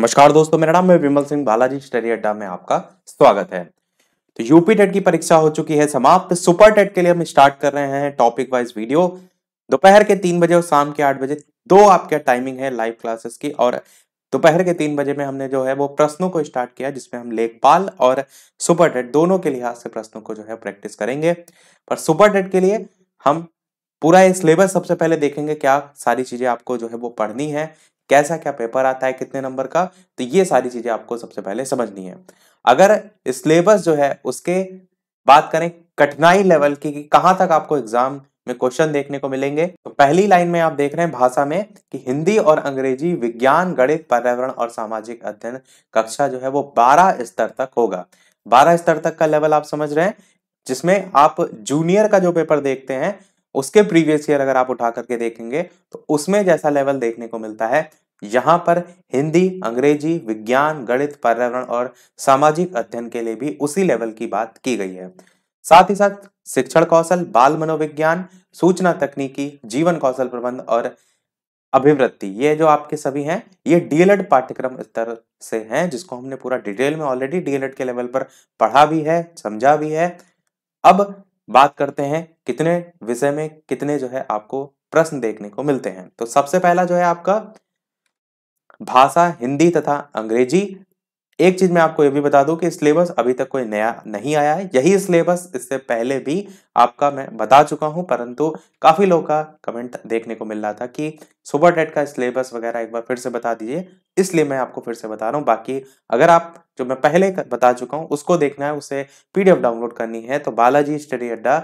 नमस्कार दोस्तों मेरा नाम है विमल सिंह बालाजी स्टडी अड्डा में आपका स्वागत है तो यूपी टेट की परीक्षा हो चुकी है समाप्त सुपर टेट के लिए हम स्टार्ट कर रहे हैं टॉपिक वाइज वीडियो दोपहर के तीन बजे और शाम के आठ बजे दो आपके टाइमिंग है लाइव क्लासेस की और दोपहर के तीन बजे में हमने जो है वो प्रश्नों को स्टार्ट किया जिसमें हम लेखपाल और सुपर टेट दोनों के लिहाज से प्रश्नों को जो है प्रैक्टिस करेंगे पर सुपर टेट के लिए हम पूरा ये सिलेबस सबसे पहले देखेंगे क्या सारी चीज़ें आपको जो है वो पढ़नी है कैसा क्या पेपर आता है कितने नंबर का तो ये सारी चीज़ें आपको सबसे पहले समझनी है अगर सिलेबस जो है उसके बात करें कठिनाई लेवल की कि कहां तक आपको एग्जाम में क्वेश्चन देखने को मिलेंगे तो पहली लाइन में आप देख रहे हैं भाषा में कि हिंदी और अंग्रेजी विज्ञान गणित पर्यावरण और सामाजिक अध्ययन कक्षा जो है वो 12 स्तर तक होगा 12 स्तर तक का लेवल आप समझ रहे हैं जिसमें आप जूनियर का जो पेपर देखते हैं उसके प्रीवियस ईयर अगर आप उठा करके देखेंगे तो उसमें जैसा लेवल देखने को मिलता है यहाँ पर हिंदी अंग्रेजी विज्ञान गणित पर्यावरण और सामाजिक अध्ययन के लिए भी उसी लेवल की बात की गई है साथ ही साथ शिक्षण कौशल बाल मनोविज्ञान सूचना तकनीकी जीवन कौशल प्रबंध और अभिवृत्ति ये जो आपके सभी हैं ये डीएलएड पाठ्यक्रम स्तर से हैं जिसको हमने पूरा डिटेल में ऑलरेडी डीएलएड के लेवल पर पढ़ा भी है समझा भी है अब बात करते हैं कितने विषय में कितने जो है आपको प्रश्न देखने को मिलते हैं तो सबसे पहला जो है आपका भाषा हिंदी तथा अंग्रेजी एक चीज मैं आपको ये भी बता दूं कि सिलेबस अभी तक कोई नया नहीं आया है यही सिलेबस इससे पहले भी आपका मैं बता चुका हूं परंतु काफी लोगों का कमेंट देखने को मिल रहा था कि सुपर टेट का सिलेबस वगैरह एक बार फिर से बता दीजिए इसलिए मैं आपको फिर से बता रहा हूँ बाकी अगर आप जो मैं पहले बता चुका हूँ उसको देखना है उसे पीडीएफ डाउनलोड करनी है तो बालाजी स्टडी अड्डा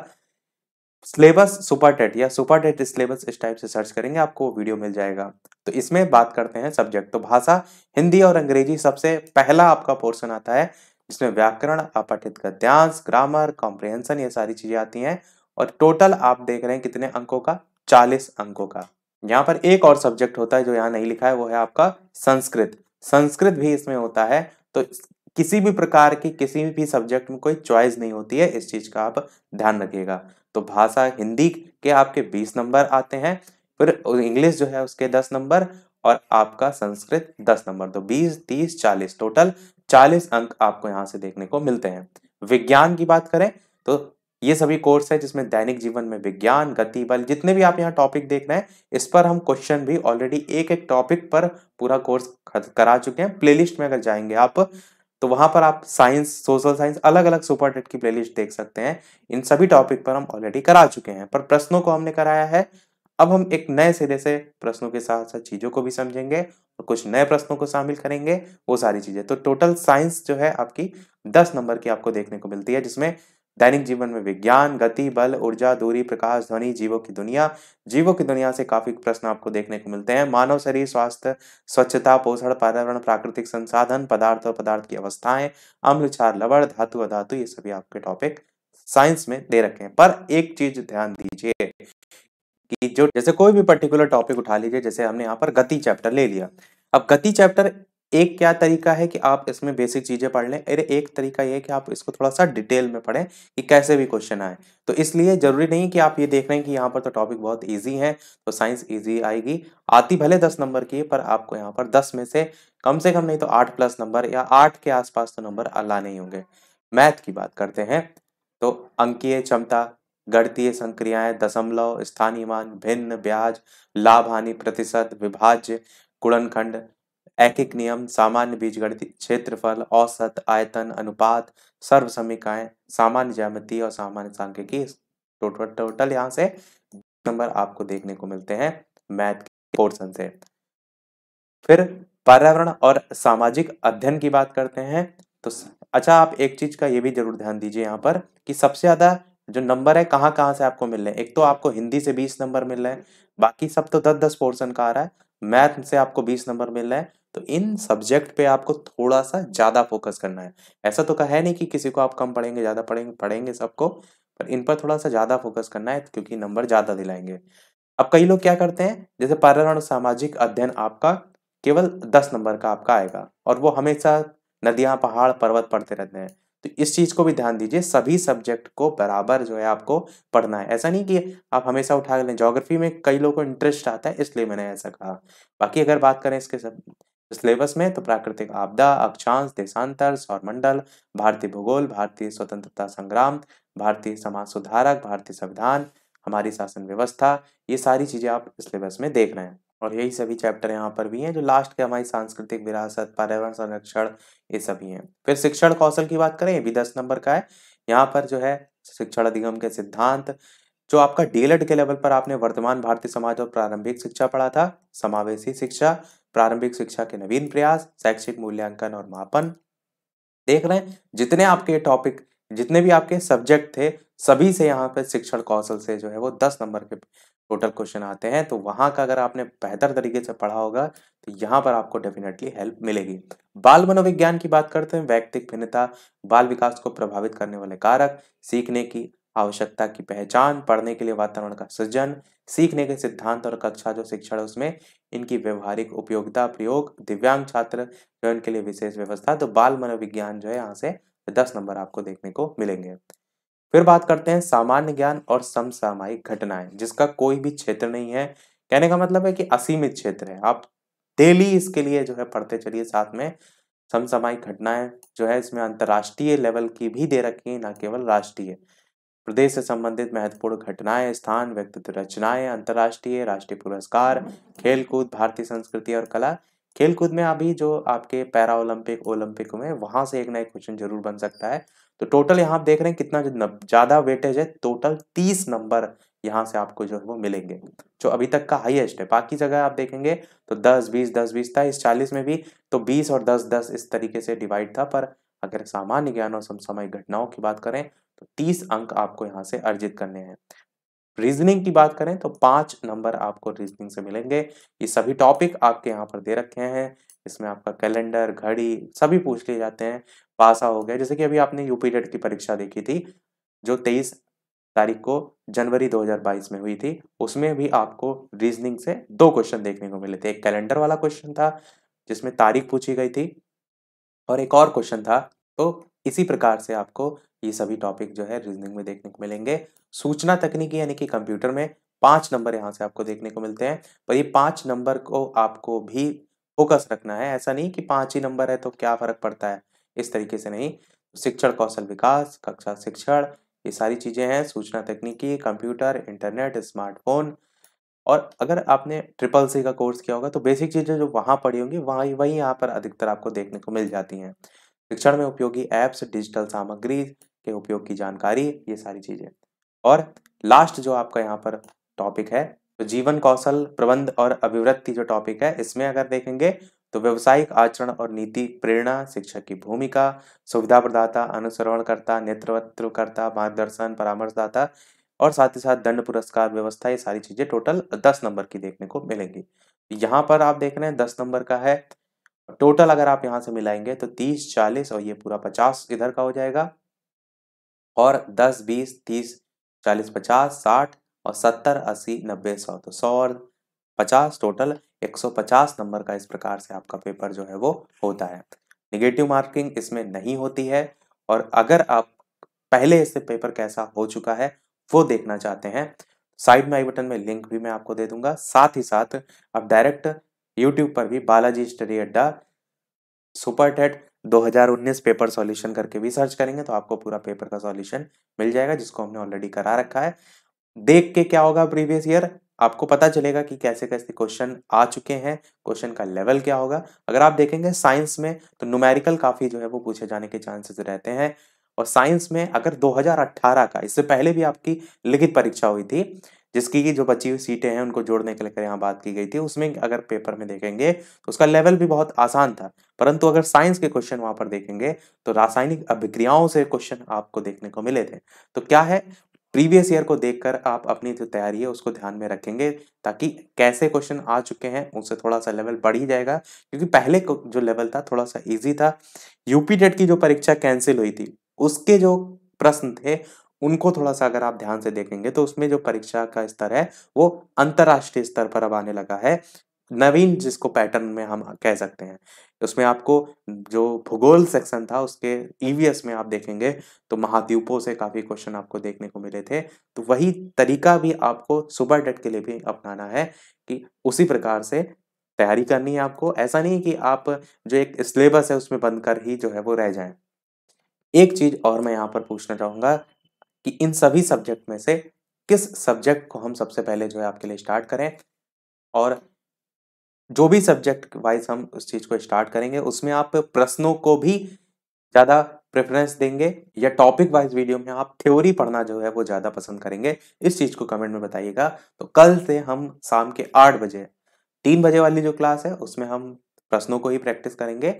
सिलेबस सुपर टेट या सुपर टेट सिलेबस इस टाइप से सर्च करेंगे आपको वीडियो मिल जाएगा तो इसमें बात करते हैं सब्जेक्ट तो भाषा हिंदी और अंग्रेजी सबसे पहला आपका पोर्शन आता है जिसमें व्याकरण अपठित गद्यांश ग्रामर कॉम्प्रिहेंशन ये सारी चीजें आती हैं और टोटल आप देख रहे हैं कितने अंकों का चालीस अंकों का यहाँ पर एक और सब्जेक्ट होता है जो यहाँ नहीं लिखा है वो है आपका संस्कृत संस्कृत भी इसमें होता है तो किसी भी प्रकार की किसी भी सब्जेक्ट में कोई चॉइस नहीं होती है इस चीज़ का आप ध्यान रखिएगा तो भाषा हिंदी के आपके बीस नंबर आते हैं फिर इंग्लिश जो है उसके दस नंबर और आपका संस्कृत दस नंबर तो बीस तीस चालीस टोटल चालीस अंक आपको यहाँ से देखने को मिलते हैं विज्ञान की बात करें तो ये सभी कोर्स है जिसमें दैनिक जीवन में विज्ञान गति बल जितने भी आप यहाँ टॉपिक देख रहे हैं इस पर हम क्वेश्चन भी ऑलरेडी एक एक टॉपिक पर पूरा कोर्स करा चुके हैं प्लेलिस्ट में अगर जाएंगे आप तो वहां पर आप साइंस सोशल साइंस अलग अलग सुपर टेट की प्लेलिस्ट देख सकते हैं इन सभी टॉपिक पर हम ऑलरेडी करा चुके हैं पर प्रश्नों को हमने कराया है अब हम एक नए सिरे से प्रश्नों के साथ साथ चीज़ों को भी समझेंगे और कुछ नए प्रश्नों को शामिल करेंगे वो सारी चीज़ें तो टोटल साइंस जो है आपकी दस नंबर की आपको देखने को मिलती है जिसमें दैनिक जीवन में विज्ञान गति बल ऊर्जा दूरी प्रकाश ध्वनि जीवों की दुनिया जीवों की दुनिया से काफी प्रश्न आपको देखने को मिलते हैं मानव शरीर स्वास्थ्य स्वच्छता पोषण पर्यावरण प्राकृतिक संसाधन पदार्थ और पदार्थ की अवस्थाएं अम्ल क्षार लवण धातु अधातु ये सभी आपके टॉपिक साइंस में दे रखे हैं पर एक चीज ध्यान दीजिए कि जो जैसे कोई भी पर्टिकुलर टॉपिक उठा लीजिए जैसे हमने यहाँ पर गति चैप्टर ले लिया अब गति चैप्टर एक क्या तरीका है कि आप इसमें बेसिक चीज़ें पढ़ लें अरे एक तरीका यह है कि आप इसको थोड़ा सा डिटेल में पढ़ें कि कैसे भी क्वेश्चन आए तो इसलिए ज़रूरी नहीं कि आप ये देख रहे हैं कि यहाँ पर तो टॉपिक बहुत ईजी है तो साइंस ईजी आएगी आती भले दस नंबर की पर आपको यहाँ पर दस में से कम से कम नहीं तो आठ प्लस नंबर या आठ के आसपास तो नंबर अला नहीं होंगे मैथ की बात करते हैं तो अंकीय क्षमता गणतीय संक्रियाएं दशमलव स्थानीय मान भिन्न ब्याज लाभ हानि प्रतिशत विभाज्य गुणनखंड एक एक नियम सामान्य बीजगणित क्षेत्रफल औसत आयतन अनुपात सर्व समीकाएं सामान्य ज्यामिति और सामान्य सांख्यिकी टोटल टोटल यहाँ से नंबर आपको देखने को मिलते हैं मैथ पोर्सन से फिर पर्यावरण और सामाजिक अध्ययन की बात करते हैं तो अच्छा आप एक चीज का ये भी जरूर ध्यान दीजिए यहाँ पर कि सबसे ज्यादा जो नंबर है कहाँ कहाँ से आपको मिल रहे हैं एक तो आपको हिंदी से बीस नंबर मिल रहे हैं बाकी सब तो दस दस पोर्सन का आ रहा है मैथ से आपको बीस नंबर मिल रहा है तो इन सब्जेक्ट पे आपको थोड़ा सा ज़्यादा फोकस करना है ऐसा तो कहा है नहीं कि किसी को आप कम पढ़ेंगे ज़्यादा पढ़ेंगे पढ़ेंगे सबको पर इन पर थोड़ा सा ज़्यादा फोकस करना है क्योंकि नंबर ज़्यादा दिलाएंगे अब कई लोग क्या करते हैं जैसे पर्यावरण सामाजिक अध्ययन आपका केवल दस नंबर का आपका आएगा और वो हमेशा नदियां पहाड़ पर्वत पढ़ते रहते हैं तो इस चीज़ को भी ध्यान दीजिए सभी सब्जेक्ट को बराबर जो है आपको पढ़ना है ऐसा नहीं कि आप हमेशा उठा लें जोग्राफी में कई लोगों को इंटरेस्ट आता है इसलिए मैंने ऐसा कहा बाकी अगर बात करें इसके सब सिलेबस में तो प्राकृतिक आपदा अक्षांश देशांतर सौरमंडल भारतीय भूगोल भारतीय स्वतंत्रता संग्राम भारतीय समाज सुधारक भारतीय संविधान हमारी शासन व्यवस्था ये सारी चीज़ें आप सिलेबस में देख रहे हैं और यही सभी चैप्टर यहाँ पर भी हैं जो लास्ट के हमारी सांस्कृतिक विरासत पर्यावरण संरक्षण ये सभी हैं फिर शिक्षण कौशल की बात करें ये भी दस नंबर का है यहाँ पर जो है शिक्षण अधिगम के सिद्धांत जो आपका डीएलएड के लेवल पर आपने वर्तमान भारतीय समाज और प्रारंभिक शिक्षा पढ़ा था समावेशी शिक्षा प्रारंभिक शिक्षा के नवीन प्रयास शैक्षिक मूल्यांकन और मापन देख रहे हैं जितने आपके टॉपिक जितने भी आपके सब्जेक्ट थे सभी से यहाँ पे शिक्षण कौशल से जो है वो दस नंबर के टोटल क्वेश्चन आते हैं तो वहाँ का अगर आपने बेहतर तरीके से पढ़ा होगा तो यहाँ पर आपको डेफिनेटली हेल्प मिलेगी बाल मनोविज्ञान की बात करते हैं व्यक्तिक भिन्नता बाल विकास को प्रभावित करने वाले कारक सीखने की आवश्यकता की पहचान पढ़ने के लिए वातावरण का सृजन सीखने के सिद्धांत और कक्षा जो शिक्षण है उसमें इनकी व्यवहारिक उपयोगिता प्रयोग दिव्यांग छात्र जो इनके लिए विशेष व्यवस्था तो बाल मनोविज्ञान जो है यहाँ से दस नंबर आपको देखने को मिलेंगे फिर बात करते हैं सामान्य ज्ञान और समसामयिक घटनाएं जिसका कोई भी क्षेत्र नहीं है कहने का मतलब है कि असीमित क्षेत्र है आप डेली इसके लिए जो है पढ़ते चलिए साथ में समसामयिक घटनाएं जो है इसमें अंतर्राष्ट्रीय लेवल की भी दे रखी है ना केवल राष्ट्रीय प्रदेश से संबंधित महत्वपूर्ण घटनाएं स्थान व्यक्तित्व रचनाएं अंतर्राष्ट्रीय राष्ट्रीय पुरस्कार खेलकूद भारतीय संस्कृति और कला खेलकूद में अभी जो आपके पैरा ओलंपिक ओलंपिक में वहां से एक एक क्वेश्चन जरूर बन सकता है तो टोटल यहाँ आप देख रहे हैं कितना ज़्यादा वेटेज है टोटल तीस नंबर यहाँ से आपको जो है वो मिलेंगे जो अभी तक का हाईएस्ट है बाकी जगह आप देखेंगे तो दस बीस दस बीस था इस चालीस में भी तो बीस और दस दस इस तरीके से डिवाइड था पर अगर सामान्य ज्ञान और समसामयिक घटनाओं की बात करें तो तीस अंक आपको यहाँ से अर्जित करने हैं रीजनिंग की बात करें तो पांच नंबर आपको रीजनिंग से मिलेंगे ये सभी टॉपिक आपके यहाँ पर दे रखे हैं इसमें आपका कैलेंडर घड़ी सभी पूछ लिए जाते हैं पास हो गया जैसे कि अभी आपने यूपी डेट की परीक्षा देखी थी जो तेईस तारीख को जनवरी 2022 में हुई थी उसमें भी आपको रीजनिंग से दो क्वेश्चन देखने को मिले थे एक कैलेंडर वाला क्वेश्चन था जिसमें तारीख पूछी गई थी और एक और क्वेश्चन था तो इसी प्रकार से आपको ये सभी टॉपिक जो है रीजनिंग में देखने को मिलेंगे सूचना तकनीकी यानी कि कंप्यूटर में पांच नंबर यहाँ से आपको देखने को मिलते हैं पर ये पांच नंबर को आपको भी फोकस रखना है ऐसा नहीं कि पांच ही नंबर है तो क्या फर्क पड़ता है इस तरीके से नहीं शिक्षण कौशल विकास कक्षा शिक्षण ये सारी चीज़ें हैं सूचना तकनीकी कंप्यूटर इंटरनेट स्मार्टफोन और अगर आपने ट्रिपल सी का कोर्स किया होगा तो बेसिक चीज़ें जो वहाँ पढ़ी होंगी वहाँ वहीं यहाँ पर अधिकतर आपको देखने को मिल जाती हैं शिक्षण में उपयोगी ऐप्स डिजिटल सामग्री के उपयोग की जानकारी ये सारी चीज़ें और लास्ट जो आपका यहाँ पर टॉपिक है तो जीवन कौशल प्रबंध और अभिवृत्ति जो टॉपिक है इसमें अगर देखेंगे तो व्यवसायिक आचरण और नीति प्रेरणा शिक्षक की भूमिका सुविधा प्रदाता अनुसरणकर्ता नेतृत्वकर्ता मार्गदर्शन परामर्शदाता और साथ ही साथ दंड पुरस्कार व्यवस्था ये सारी चीजें टोटल दस नंबर की देखने को मिलेंगी यहाँ पर आप देख रहे हैं दस नंबर का है टोटल अगर आप यहाँ से मिलाएंगे तो तीस चालीस और ये पूरा पचास इधर का हो जाएगा और दस बीस तीस चालीस पचास साठ और सत्तर अस्सी नब्बे सौ तो सौ और पचास टोटल 150 नंबर का इस प्रकार से आपका पेपर जो है वो होता है निगेटिव मार्किंग इसमें नहीं होती है और अगर आप पहले इससे पेपर कैसा हो चुका है वो देखना चाहते हैं साइड में आई बटन में लिंक भी मैं आपको दे दूंगा साथ ही साथ आप डायरेक्ट यूट्यूब पर भी बालाजी स्टडी अड्डा सुपर टेट 2019 पेपर सॉल्यूशन करके भी सर्च करेंगे तो आपको पूरा पेपर का सॉल्यूशन मिल जाएगा जिसको हमने ऑलरेडी करा रखा है देख के क्या होगा प्रीवियस ईयर आपको पता चलेगा कि कैसे कैसे क्वेश्चन आ चुके हैं क्वेश्चन का लेवल क्या होगा अगर आप देखेंगे साइंस में तो न्यूमेरिकल काफ़ी जो है वो पूछे जाने के चांसेस रहते हैं और साइंस में अगर 2018 का इससे पहले भी आपकी लिखित परीक्षा हुई थी जिसकी की जो बची हुई सीटें हैं उनको जोड़ने के लेकर यहाँ बात की गई थी उसमें अगर पेपर में देखेंगे तो उसका लेवल भी बहुत आसान था परंतु अगर साइंस के क्वेश्चन वहां पर देखेंगे तो रासायनिक अभिक्रियाओं से क्वेश्चन आपको देखने को मिले थे तो क्या है प्रीवियस ईयर को देखकर आप अपनी जो तैयारी है उसको ध्यान में रखेंगे ताकि कैसे क्वेश्चन आ चुके हैं उनसे थोड़ा सा लेवल बढ़ ही जाएगा क्योंकि पहले जो लेवल था थोड़ा सा ईजी था यूपी डेट की जो परीक्षा कैंसिल हुई थी उसके जो प्रश्न थे उनको थोड़ा सा अगर आप ध्यान से देखेंगे तो उसमें जो परीक्षा का स्तर है वो अंतर्राष्ट्रीय स्तर पर अब आने लगा है नवीन जिसको पैटर्न में हम कह सकते हैं उसमें आपको जो भूगोल सेक्शन था उसके ईवीएस e में आप देखेंगे तो महाद्वीपों से काफ़ी क्वेश्चन आपको देखने को मिले थे तो वही तरीका भी आपको सुपर डेट के लिए भी अपनाना है कि उसी प्रकार से तैयारी करनी है आपको ऐसा नहीं कि आप जो एक सिलेबस है उसमें बंद कर ही जो है वो रह जाए एक चीज़ और मैं यहाँ पर पूछना चाहूंगा कि इन सभी सब्जेक्ट में से किस सब्जेक्ट को हम सबसे पहले जो है आपके लिए स्टार्ट करें और जो भी सब्जेक्ट वाइज हम उस चीज़ को स्टार्ट करेंगे उसमें आप प्रश्नों को भी ज़्यादा प्रेफरेंस देंगे या टॉपिक वाइज वीडियो में आप थ्योरी पढ़ना जो है वो ज़्यादा पसंद करेंगे इस चीज़ को कमेंट में बताइएगा तो कल से हम शाम के आठ बजे तीन बजे वाली जो क्लास है उसमें हम प्रश्नों को ही प्रैक्टिस करेंगे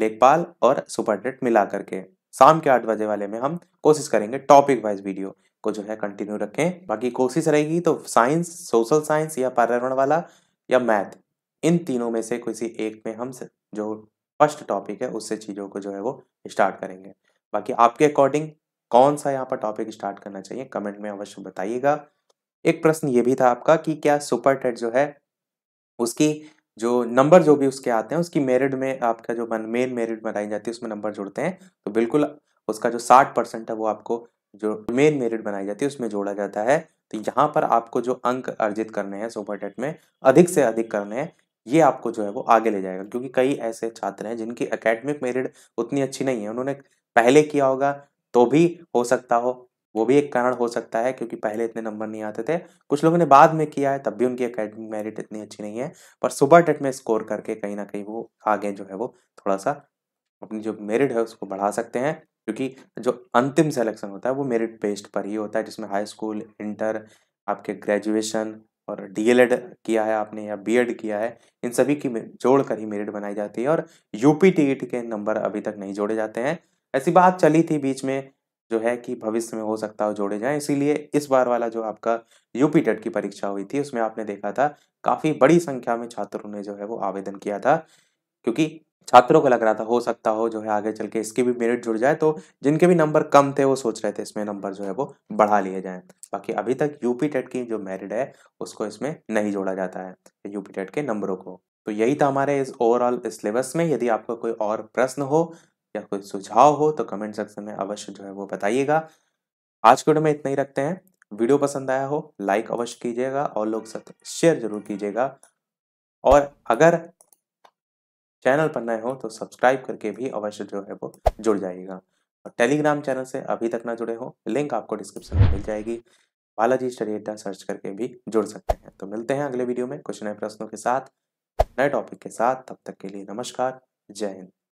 लेखपाल और सुपर टेट मिला करके शाम के आठ बजे वाले में हम कोशिश करेंगे टॉपिक वाइज वीडियो को जो है कंटिन्यू रखें बाकी कोशिश रहेगी तो साइंस सोशल साइंस या पर्यावरण वाला या मैथ इन तीनों में से किसी एक में हम जो फर्स्ट टॉपिक है उससे चीज़ों को जो है वो स्टार्ट करेंगे बाकी आपके अकॉर्डिंग कौन सा यहाँ पर टॉपिक स्टार्ट करना चाहिए कमेंट में अवश्य बताइएगा एक प्रश्न ये भी था आपका कि क्या सुपर टेट जो है उसकी जो नंबर जो भी उसके आते हैं उसकी मेरिट में आपका जो मेन मेरिट बनाई जाती है उसमें नंबर जुड़ते हैं तो बिल्कुल उसका जो साठ परसेंट है वो आपको जो मेन मेरिट बनाई जाती है उसमें जोड़ा जाता है तो यहाँ पर आपको जो अंक अर्जित करने हैं सुपर टेट में अधिक से अधिक करने हैं ये आपको जो है वो आगे ले जाएगा क्योंकि कई ऐसे छात्र हैं जिनकी अकेडमिक मेरिट उतनी अच्छी नहीं है उन्होंने पहले किया होगा तो भी हो सकता हो वो भी एक कारण हो सकता है क्योंकि पहले इतने नंबर नहीं आते थे कुछ लोगों ने बाद में किया है तब भी उनकी अकेडमिक मेरिट इतनी अच्छी नहीं है पर सुबह टेट में स्कोर करके कहीं ना कहीं वो आगे जो है वो थोड़ा सा अपनी जो मेरिट है उसको बढ़ा सकते हैं क्योंकि जो अंतिम सेलेक्शन होता है वो मेरिट बेस्ड पर ही होता है जिसमें हाई स्कूल इंटर आपके ग्रेजुएशन और डीएलएड किया है आपने या बीएड किया है इन सभी की जोड़कर ही मेरिट बनाई जाती है और यूपी टीट e के नंबर अभी तक नहीं जोड़े जाते हैं ऐसी बात चली थी बीच में जो है कि भविष्य में हो सकता हो जोड़े जाएं इसीलिए इस बार वाला जो आपका यूपी टेट e की परीक्षा हुई थी उसमें आपने देखा था काफ़ी बड़ी संख्या में छात्रों ने जो है वो आवेदन किया था क्योंकि छात्रों को लग रहा था हो सकता हो जो है आगे चल के इसके भी मेरिट जुड़ जाए तो जिनके भी नंबर कम थे वो सोच रहे थे इसमें नंबर जो है वो बढ़ा लिए जाएं बाकी अभी तक यूपी टेट की जो मेरिट है उसको इसमें नहीं जोड़ा जाता है यूपी टेट के नंबरों को तो यही था हमारे इस ओवरऑल सिलेबस में यदि आपको कोई और प्रश्न हो या कोई सुझाव हो तो कमेंट सेक्शन में अवश्य जो है वो बताइएगा आज के वीडियो में इतना ही रखते हैं वीडियो पसंद आया हो लाइक अवश्य कीजिएगा और लोग साथ शेयर जरूर कीजिएगा और अगर चैनल पर नए हो तो सब्सक्राइब करके भी अवश्य जो है वो जुड़ जाइएगा और टेलीग्राम चैनल से अभी तक ना जुड़े हो लिंक आपको डिस्क्रिप्शन में मिल जाएगी बालाजी स्टडी अड्डा सर्च करके भी जुड़ सकते हैं तो मिलते हैं अगले वीडियो में कुछ नए प्रश्नों के साथ नए टॉपिक के साथ तब तक के लिए नमस्कार जय हिंद